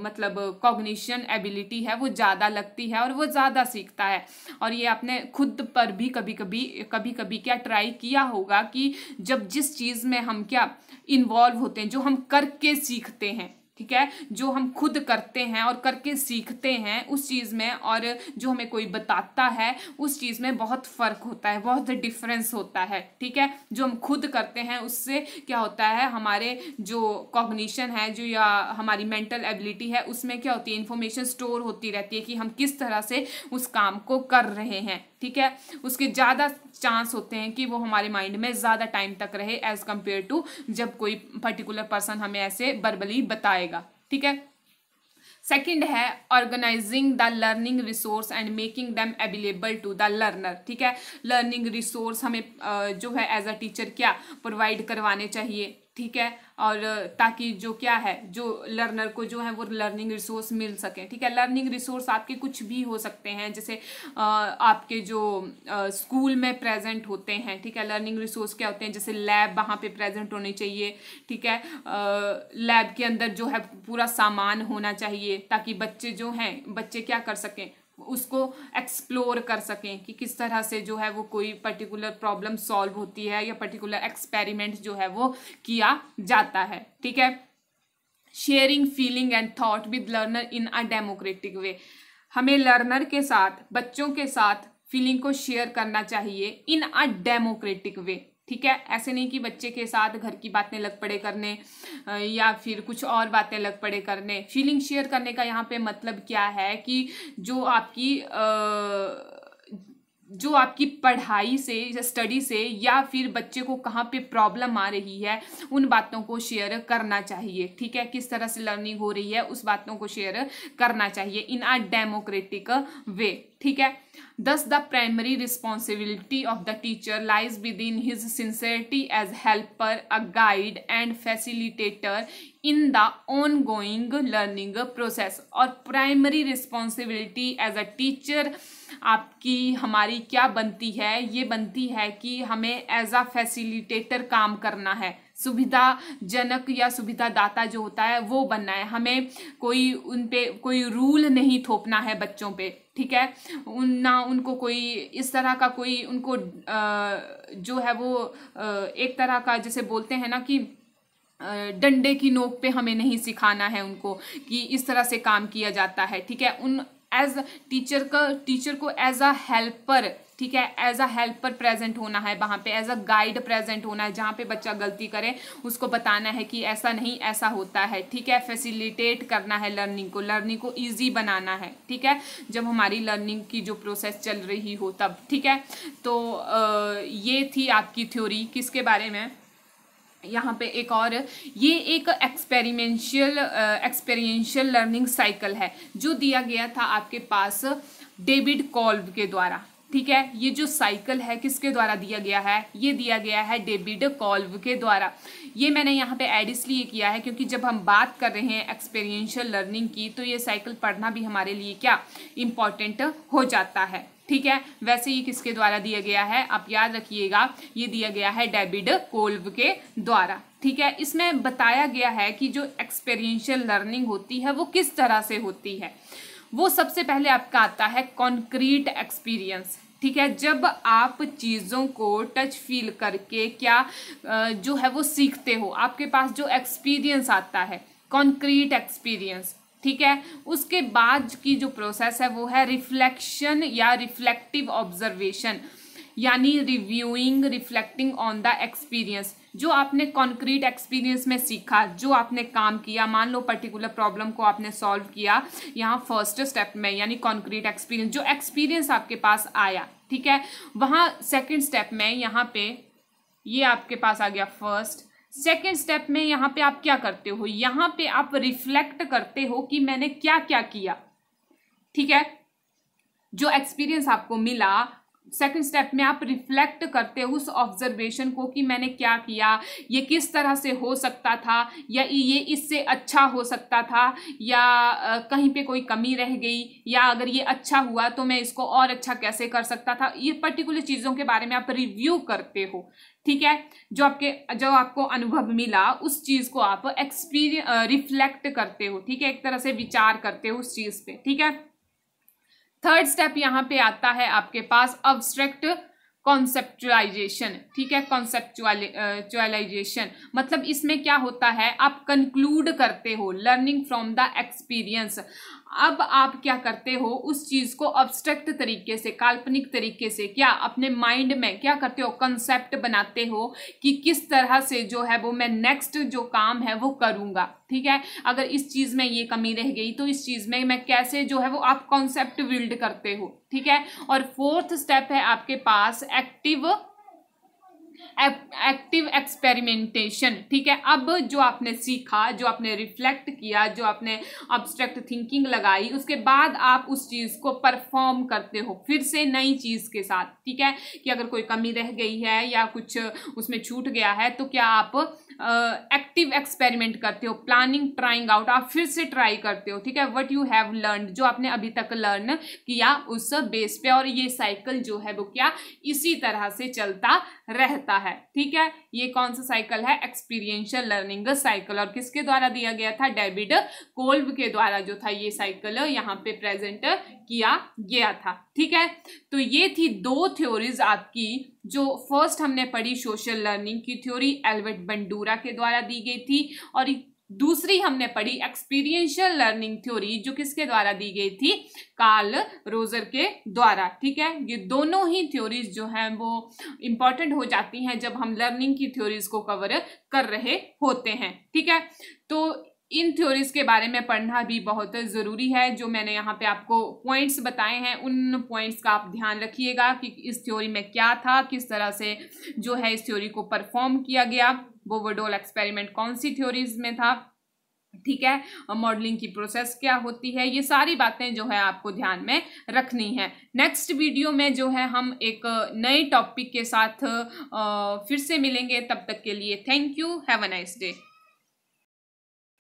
मतलब कॉग्निशन एबिलिटी है वो ज़्यादा लगती है और वो ज़्यादा सीखता है और ये आपने खुद खुद पर भी कभी कभी कभी कभी क्या ट्राई किया होगा कि जब जिस चीज़ में हम क्या इन्वॉल्व होते हैं जो हम करके सीखते हैं ठीक है जो हम खुद करते हैं और करके सीखते हैं उस चीज़ में और जो हमें कोई बताता है उस चीज़ में बहुत फ़र्क होता है बहुत डिफरेंस होता है ठीक है जो हम खुद करते हैं उससे क्या होता है हमारे जो कॉग्निशन है जो या हमारी मेंटल एबिलिटी है उसमें क्या होती है इन्फॉर्मेशन स्टोर होती रहती है कि हम किस तरह से उस काम को कर रहे हैं ठीक है उसके ज़्यादा चांस होते हैं कि वो हमारे माइंड में ज़्यादा टाइम तक रहे एज़ कम्पेयर टू जब कोई पर्टिकुलर पर्सन हमें ऐसे बर्बली बताएगा ठीक है सेकेंड है organising the learning resource and making them available to the learner ठीक है लर्निंग रिसोर्स हमें जो है एज अ टीचर क्या प्रोवाइड करवाने चाहिए ठीक है और ताकि जो क्या है जो लर्नर को जो है वो लर्निंग रिसोर्स मिल सके ठीक है लर्निंग रिसोर्स आपके कुछ भी हो सकते हैं जैसे आपके जो स्कूल में प्रेजेंट होते हैं ठीक है लर्निंग रिसोर्स क्या होते हैं जैसे लैब वहाँ पे प्रेजेंट होने चाहिए ठीक है लैब के अंदर जो है पूरा सामान होना चाहिए ताकि बच्चे जो हैं बच्चे क्या कर सकें उसको एक्सप्लोर कर सकें कि किस तरह से जो है वो कोई पर्टिकुलर प्रॉब्लम सॉल्व होती है या पर्टिकुलर एक्सपेरिमेंट जो है वो किया जाता है ठीक है sharing feeling and thought with learner in a democratic way हमें लर्नर के साथ बच्चों के साथ फीलिंग को शेयर करना चाहिए इन अ डेमोक्रेटिक वे ठीक है ऐसे नहीं कि बच्चे के साथ घर की बातें लग पड़े करने या फिर कुछ और बातें लग पड़े करने फीलिंग शेयर करने का यहाँ पे मतलब क्या है कि जो आपकी आ, जो आपकी पढ़ाई से या स्टडी से या फिर बच्चे को कहाँ पे प्रॉब्लम आ रही है उन बातों को शेयर करना चाहिए ठीक है किस तरह से लर्निंग हो रही है उस बातों को शेयर करना चाहिए इन आ डेमोक्रेटिक वे ठीक है thus the primary responsibility of the teacher lies within his sincerity as helper a guide and facilitator in the ongoing learning process और primary responsibility as a teacher आपकी हमारी क्या बनती है ये बनती है कि हमें एज आ फैसिलिटेटर काम करना है सुविधा जनक या सुविधा दाता जो होता है वो बनना है हमें कोई उन पे कोई रूल नहीं थोपना है बच्चों पे ठीक है उन ना उनको कोई इस तरह का कोई उनको जो है वो एक तरह का जैसे बोलते हैं ना कि डंडे की नोक पे हमें नहीं सिखाना है उनको कि इस तरह से काम किया जाता है ठीक है उन एज टीचर का टीचर को एज अ हेल्पर ठीक है एज अ हेल्पर प्रेजेंट होना है वहाँ पे एज अ गाइड प्रेजेंट होना है जहाँ पे बच्चा गलती करे उसको बताना है कि ऐसा नहीं ऐसा होता है ठीक है फैसिलिटेट करना है लर्निंग को लर्निंग को ईजी बनाना है ठीक है जब हमारी लर्निंग की जो प्रोसेस चल रही हो तब ठीक है तो ये थी आपकी थ्योरी किसके बारे में यहाँ पे एक और ये एक एक्सपेरिमेंशियल एक्सपेरियंशियल लर्निंग साइकिल है जो दिया गया था आपके पास डेविड कॉल्ब के द्वारा ठीक है ये जो साइकिल है किसके द्वारा दिया गया है ये दिया गया है डेविड कॉल्व के द्वारा ये मैंने यहाँ पे ऐड इसलिए किया है क्योंकि जब हम बात कर रहे हैं एक्सपेरियंशियल लर्निंग की तो ये साइकिल पढ़ना भी हमारे लिए क्या इम्पॉर्टेंट हो जाता है ठीक है वैसे ये किसके द्वारा दिया गया है आप याद रखिएगा ये दिया गया है डेबिड कोल्व के द्वारा ठीक है इसमें बताया गया है कि जो एक्सपेरियंशियल लर्निंग होती है वो किस तरह से होती है वो सबसे पहले आपका आता है कॉन्क्रीट एक्सपीरियंस ठीक है जब आप चीज़ों को टच फील करके क्या जो है वो सीखते हो आपके पास जो एक्सपीरियंस आता है कॉन्क्रीट एक्सपीरियंस ठीक है उसके बाद की जो प्रोसेस है वो है रिफ्लेक्शन या रिफ्लेक्टिव ऑब्जर्वेशन यानी reviewing reflecting on the experience जो आपने कॉन्क्रीट एक्सपीरियंस में सीखा जो आपने काम किया मान लो पर्टिकुलर प्रॉब्लम को आपने सॉल्व किया यहाँ फर्स्ट स्टेप में यानी कॉन्क्रीट एक्सपीरियंस जो एक्सपीरियंस आपके पास आया ठीक है वहाँ सेकेंड स्टेप में यहाँ पे ये आपके पास आ गया फर्स्ट सेकेंड स्टेप में यहाँ पे आप क्या करते हो यहाँ पे आप रिफ्लेक्ट करते हो कि मैंने क्या क्या किया ठीक है जो एक्सपीरियंस आपको मिला सेकंड स्टेप में आप रिफ्लेक्ट करते हो उस ऑब्जर्वेशन को कि मैंने क्या किया ये किस तरह से हो सकता था या ये इससे अच्छा हो सकता था या कहीं पे कोई कमी रह गई या अगर ये अच्छा हुआ तो मैं इसको और अच्छा कैसे कर सकता था ये पर्टिकुलर चीज़ों के बारे में आप रिव्यू करते हो ठीक है जो आपके जो आपको अनुभव मिला उस चीज़ को आप एक्सपीरिय रिफ्लेक्ट करते हो ठीक है एक तरह से विचार करते हो उस चीज़ पर ठीक है थर्ड स्टेप यहाँ पे आता है आपके पास अब्स्ट्रैक्ट कॉन्सेप्चुअलाइजेशन ठीक है कॉन्सेप्चुअलाइजेशन मतलब इसमें क्या होता है आप कंक्लूड करते हो लर्निंग फ्रॉम द एक्सपीरियंस अब आप क्या करते हो उस चीज को अब्स्ट्रैक्ट तरीके से काल्पनिक तरीके से क्या अपने माइंड में क्या करते हो कंसेप्ट बनाते हो कि किस तरह से जो है वो मैं नेक्स्ट जो काम है वो करूँगा ठीक है अगर इस चीज़ में ये कमी रह गई तो इस चीज़ में मैं कैसे जो है वो आप कॉन्सेप्ट बिल्ड करते हो ठीक है और फोर्थ स्टेप है आपके पास एक्टिव एक्टिव एक्सपेरिमेंटेशन ठीक है अब जो आपने सीखा जो आपने रिफ्लेक्ट किया जो आपने अब्स्ट्रैक्ट थिंकिंग लगाई उसके बाद आप उस चीज़ को परफॉर्म करते हो फिर से नई चीज़ के साथ ठीक है कि अगर कोई कमी रह गई है या कुछ उसमें छूट गया है तो क्या आप एक्टिव एक्सपेरिमेंट करते हो प्लानिंग ट्राइंग आउट आप फिर से ट्राई करते हो ठीक है वट यू हैव लर्न जो आपने अभी तक लर्न किया उस बेस पे और ये साइकिल जो है वो क्या इसी तरह से चलता रहता है ठीक है ये कौन सा साइकिल है एक्सपीरियंशियल लर्निंग साइकिल और किसके द्वारा दिया गया था डेविड कोल्ब के द्वारा जो था ये साइकिल यहाँ पे प्रेजेंट किया गया था ठीक है तो ये थी दो थ्योरीज आपकी जो फर्स्ट हमने पढ़ी सोशल लर्निंग की थ्योरी एल्बर्ट बंडूरा के द्वारा दी गई थी और दूसरी हमने पढ़ी एक्सपीरियंशियल लर्निंग थ्योरी जो किसके द्वारा दी गई थी कार्ल रोजर के द्वारा ठीक है ये दोनों ही थ्योरीज जो हैं वो इम्पॉर्टेंट हो जाती हैं जब हम लर्निंग की थ्योरीज को कवर कर रहे होते हैं ठीक है तो इन थ्योरीज़ के बारे में पढ़ना भी बहुत ज़रूरी है जो मैंने यहाँ पे आपको पॉइंट्स बताए हैं उन पॉइंट्स का आप ध्यान रखिएगा कि इस थ्योरी में क्या था किस तरह से जो है इस थ्योरी को परफॉर्म किया गया बोवोडोल एक्सपेरिमेंट कौन सी थ्योरीज में था ठीक है मॉडलिंग की प्रोसेस क्या होती है ये सारी बातें जो है आपको ध्यान में रखनी है नेक्स्ट वीडियो में जो है हम एक नए टॉपिक के साथ फिर से मिलेंगे तब तक के लिए thank you have a nice day